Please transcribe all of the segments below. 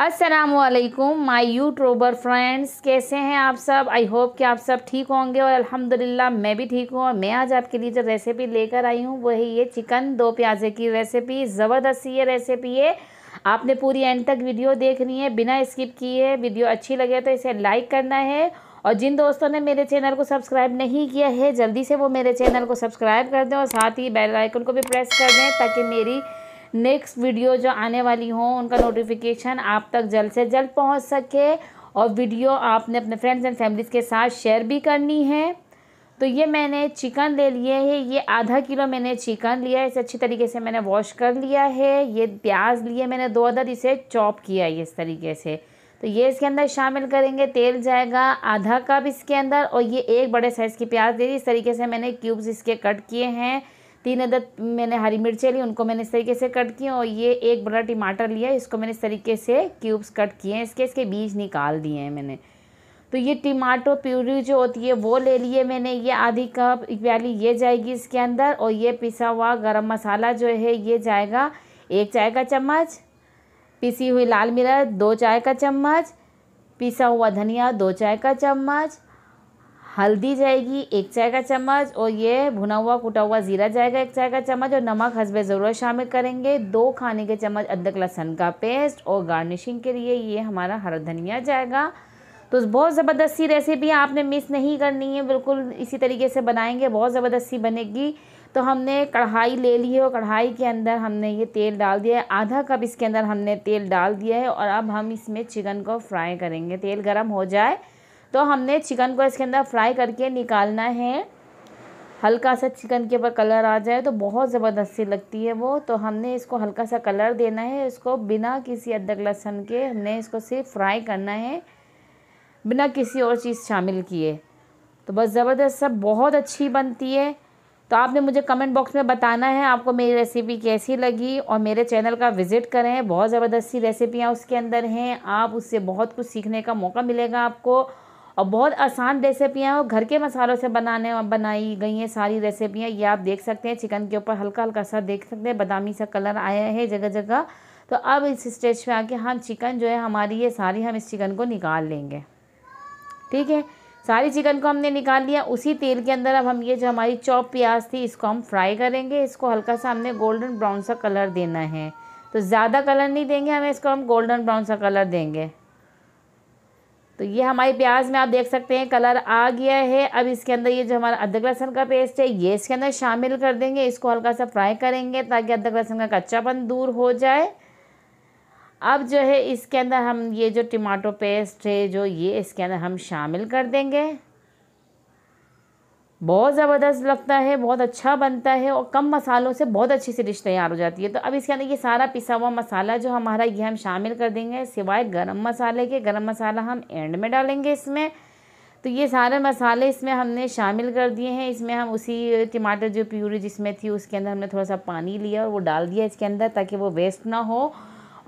असलकुम you YouTuber friends कैसे हैं आप सब आई होप कि आप सब ठीक होंगे और अल्हम्दुलिल्लाह मैं भी ठीक हूँ और मैं आज आपके लिए जो रेसिपी लेकर आई हूँ वो है ये चिकन दो प्याजे की रेसिपी ज़बरदस्त ये रेसिपी है आपने पूरी एंड तक वीडियो देखनी है बिना स्किप किए वीडियो अच्छी लगे तो इसे लाइक करना है और जिन दोस्तों ने मेरे चैनल को सब्सक्राइब नहीं किया है जल्दी से वो मेरे चैनल को सब्सक्राइब कर दें और साथ ही बेल आइकन को भी प्रेस कर दें ताकि मेरी नेक्स्ट वीडियो जो आने वाली हो उनका नोटिफिकेशन आप तक जल्द से जल्द पहुंच सके और वीडियो आपने अपने फ्रेंड्स एंड फैमिलीज़ के साथ शेयर भी करनी है तो ये मैंने चिकन ले लिए है ये आधा किलो मैंने चिकन लिया है इसे अच्छी तरीके से मैंने वॉश कर लिया है ये प्याज लिए मैंने दो अदर इसे चॉप किया है इस तरीके से तो ये इसके अंदर शामिल करेंगे तेल जाएगा आधा कप इसके अंदर और ये एक बड़े साइज़ की प्याज दे दी इस तरीके से मैंने क्यूब्स इसके कट किए हैं तीन अदद मैंने हरी मिर्चें ली उनको मैंने इस तरीके से कट किए और ये एक बड़ा टमाटर लिया इसको मैंने इस तरीके से क्यूब्स कट किए हैं इसके इसके बीज निकाल दिए हैं मैंने तो ये टमाटो प्यूरी जो होती है वो ले लिए मैंने ये आधी कप प्याली ये जाएगी इसके अंदर और ये पिसा हुआ गर्म मसाला जो है ये जाएगा एक चाय का चम्मच पिसी हुई लाल मिर्च दो चाय का चम्मच पिसा हुआ धनिया दो चाय का चम्मच हल्दी जाएगी एक चाय का चम्मच और ये भुना हुआ कुटा हुआ ज़ीरा जाएगा एक चाय का चम्मच और नमक हंसबे ज़रूरत शामिल करेंगे दो खाने के चम्मच अदरक लहसन का पेस्ट और गार्निशिंग के लिए ये हमारा हरा धनिया जाएगा तो बहुत ज़बरदस्ती रेसिपी आपने मिस नहीं करनी है बिल्कुल इसी तरीके से बनाएंगे बहुत ज़बरदस्ती बनेगी तो हमने कढ़ाई ले ली है और कढ़ाई के अंदर हमने ये तेल डाल दिया है आधा कप इसके अंदर हमने तेल डाल दिया है और अब हम इसमें चिकन को फ्राई करेंगे तेल गर्म हो जाए तो हमने चिकन को इसके अंदर फ्राई करके निकालना है हल्का सा चिकन के ऊपर कलर आ जाए तो बहुत ज़बरदस्ती लगती है वो तो हमने इसको हल्का सा कलर देना है इसको बिना किसी अदरक लहसुन के हमने इसको सिर्फ फ्राई करना है बिना किसी और चीज़ शामिल किए तो बस ज़बरदस्त सब बहुत अच्छी बनती है तो आपने मुझे कमेंट बॉक्स में बताना है आपको मेरी रेसिपी कैसी लगी और मेरे चैनल का विज़िट करें बहुत ज़बरदस्ती रेसिपियाँ उसके अंदर हैं आप उससे बहुत कुछ सीखने का मौका मिलेगा आपको और बहुत आसान रेसिपियाँ हैं और घर के मसालों से बनाने बनाई गई हैं सारी रेसिपियाँ ये आप देख सकते हैं चिकन के ऊपर हल्का हल्का सा देख सकते हैं बादामी सा कलर आया है जगह जगह तो अब इस स्टेज पे आके हम चिकन जो है हमारी ये सारी हम इस चिकन को निकाल लेंगे ठीक है सारी चिकन को हमने निकाल लिया उसी तेल के अंदर अब हम ये जो हमारी चॉप प्याज थी इसको हम फ्राई करेंगे इसको हल्का सा हमने गोल्डन ब्राउन सा कलर देना है तो ज़्यादा कलर नहीं देंगे हमें इसको हम गोल्डन ब्राउन सा कलर देंगे तो ये हमारे प्याज में आप देख सकते हैं कलर आ गया है अब इसके अंदर ये जो हमारा अदरक लहसन का पेस्ट है ये इसके अंदर शामिल कर देंगे इसको हल्का सा फ्राई करेंगे ताकि अदरक लहसन का कच्चापन दूर हो जाए अब जो है इसके अंदर हम ये जो टमाटो पेस्ट है जो ये इसके अंदर हम शामिल कर देंगे बहुत ज़बरदस्त लगता है बहुत अच्छा बनता है और कम मसालों से बहुत अच्छी सी डिश तैयार हो जाती है तो अब इसके अंदर ये सारा पिसा हुआ मसाला जो हमारा ये हम शामिल कर देंगे सिवाय गरम मसाले के गरम मसाला हम एंड में डालेंगे इसमें तो ये सारे मसाले इसमें हमने शामिल कर दिए हैं इसमें हम उसी टमाटर जो प्यूरी जिसमें थी उसके अंदर हमने थोड़ा सा पानी लिया और वो डाल दिया इसके अंदर ताकि वो वेस्ट ना हो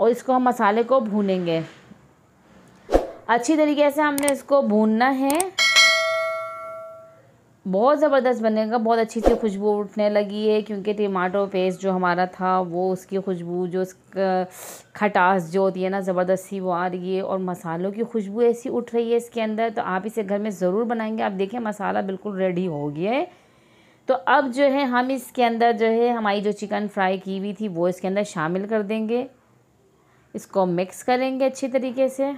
और इसको हम मसाले को भूनेंगे अच्छी तरीके से हमने इसको भूनना है बहुत ज़बरदस्त बनेगा बहुत अच्छी सी खुशबू उठने लगी है क्योंकि टमाटो पेस्ट जो हमारा था वो उसकी खुशबू जो उसका खटास जो होती है ना ज़बरदस्त सी वो आ रही है और मसालों की खुशबू ऐसी उठ रही है इसके अंदर तो आप इसे घर में ज़रूर बनाएंगे आप देखें मसाला बिल्कुल रेडी हो गया है तो अब जो है हम इसके अंदर जो है हमारी जो चिकन फ्राई की हुई थी वो इसके अंदर शामिल कर देंगे इसको मिक्स करेंगे अच्छी तरीके से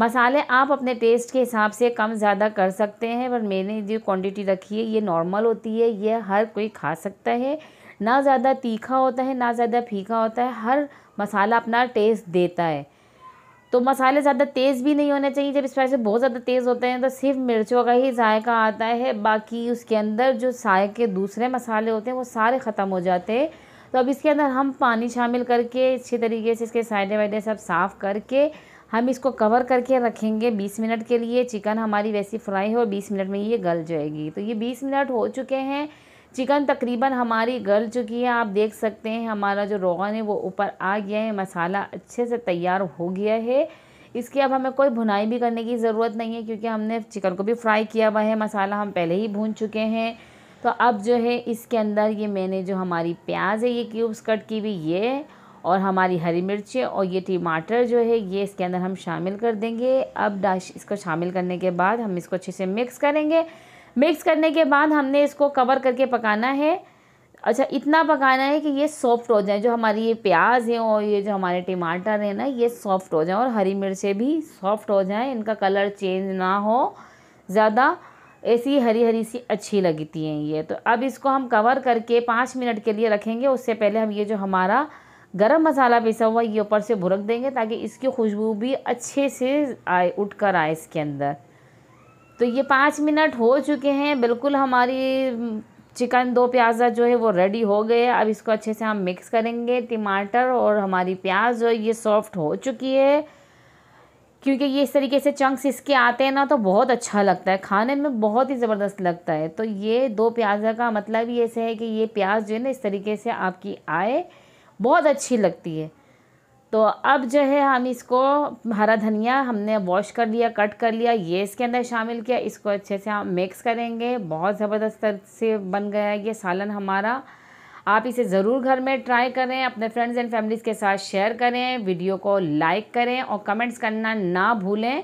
मसाले आप अपने टेस्ट के हिसाब से कम ज़्यादा कर सकते हैं पर मैंने जो क्वांटिटी रखी है ये नॉर्मल होती है ये हर कोई खा सकता है ना ज़्यादा तीखा होता है ना ज़्यादा फीका होता है हर मसाला अपना टेस्ट देता है तो मसाले ज़्यादा तेज़ भी नहीं होने चाहिए जब इस से बहुत ज़्यादा तेज़ होते हैं तो सिर्फ मिर्चों का ही जायका आता है बाकी उसके अंदर जो साय के दूसरे मसाले होते हैं वो सारे ख़त्म हो जाते हैं तो अब इसके अंदर हम पानी शामिल करके अच्छे तरीके से इसके साइडें वाइडें सब साफ़ करके हम इसको कवर करके रखेंगे 20 मिनट के लिए चिकन हमारी वैसी फ्राई हो 20 मिनट में ये गल जाएगी तो ये 20 मिनट हो चुके हैं चिकन तकरीबन हमारी गल चुकी है आप देख सकते हैं हमारा जो रोगन है वो ऊपर आ गया है मसाला अच्छे से तैयार हो गया है इसकी अब हमें कोई भुनाई भी करने की ज़रूरत नहीं है क्योंकि हमने चिकन को भी फ्राई किया हुआ है मसाला हम पहले ही भून चुके हैं तो अब जो है इसके अंदर ये मैंने जो हमारी प्याज है ये क्यूब्स कट की हुई ये और हमारी हरी मिर्चें और ये टमाटर जो है ये इसके अंदर हम शामिल कर देंगे अब डाश इसको शामिल करने के बाद हम इसको अच्छे से मिक्स करेंगे मिक्स करने के बाद हमने इसको कवर करके पकाना है अच्छा इतना पकाना है कि ये सॉफ्ट हो जाए जो हमारी ये प्याज है और ये जो हमारे टमाटर हैं ना ये सॉफ्ट हो जाए और हरी मिर्चें भी सॉफ्ट हो जाएँ इनका कलर चेंज ना हो ज़्यादा ऐसी हरी हरी सी अच्छी लगती हैं ये तो अब इसको हम कवर करके पाँच मिनट के लिए रखेंगे उससे पहले हम ये जो हमारा गरम मसाला पिसा हुआ ये ऊपर से भुरक देंगे ताकि इसकी खुशबू भी अच्छे से आए उठ कर आए इसके अंदर तो ये पाँच मिनट हो चुके हैं बिल्कुल हमारी चिकन दो प्याज़ा जो है वो रेडी हो गए अब इसको अच्छे से हम मिक्स करेंगे टमाटर और हमारी प्याज जो है ये सॉफ्ट हो चुकी है क्योंकि ये इस तरीके से चंक्स इसके आते हैं ना तो बहुत अच्छा लगता है खाने में बहुत ही ज़बरदस्त लगता है तो ये दो प्याज़ा का मतलब ये ऐसे है कि ये प्याज जो है ना इस तरीके से आपकी आए बहुत अच्छी लगती है तो अब जो है हम इसको हरा धनिया हमने वॉश कर लिया कट कर लिया ये इसके अंदर शामिल किया इसको अच्छे से हम मिक्स करेंगे बहुत ज़बरदस्त से बन गया है ये सालन हमारा आप इसे ज़रूर घर में ट्राई करें अपने फ्रेंड्स एंड फैमिलीज़ के साथ शेयर करें वीडियो को लाइक करें और कमेंट्स करना ना भूलें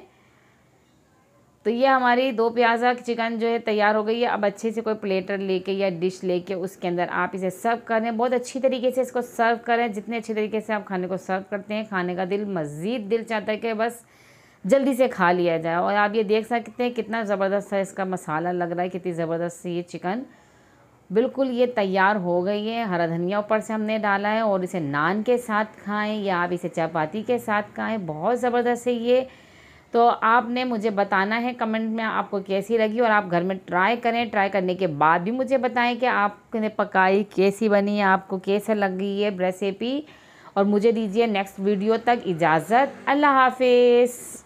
तो ये हमारी दो प्याजा चिकन जो है तैयार हो गई है अब अच्छे से कोई प्लेटर लेके या डिश लेके उसके अंदर आप इसे सर्व करें बहुत अच्छी तरीके से इसको सर्व करें जितने अच्छे तरीके से आप खाने को सर्व करते हैं खाने का दिल मज़ीद दिल चाहता है कि बस जल्दी से खा लिया जाए और आप ये देख सकते हैं कितना ज़बरदस्त है इसका मसाला लग रहा है कितनी ज़बरदस्त से ये चिकन बिल्कुल ये तैयार हो गई है हरा धनिया ऊपर से हमने डाला है और इसे नान के साथ खाएं या आप इसे चपाती के साथ खाएं बहुत ज़बरदस्त है ये तो आपने मुझे बताना है कमेंट में आपको कैसी लगी और आप घर में ट्राई करें ट्राई करने के बाद भी मुझे बताएं कि आपने पकाई कैसी बनी है आपको कैसे लगी ये रेसिपी और मुझे दीजिए नेक्स्ट वीडियो तक इजाज़त अल्लाह हाफिज़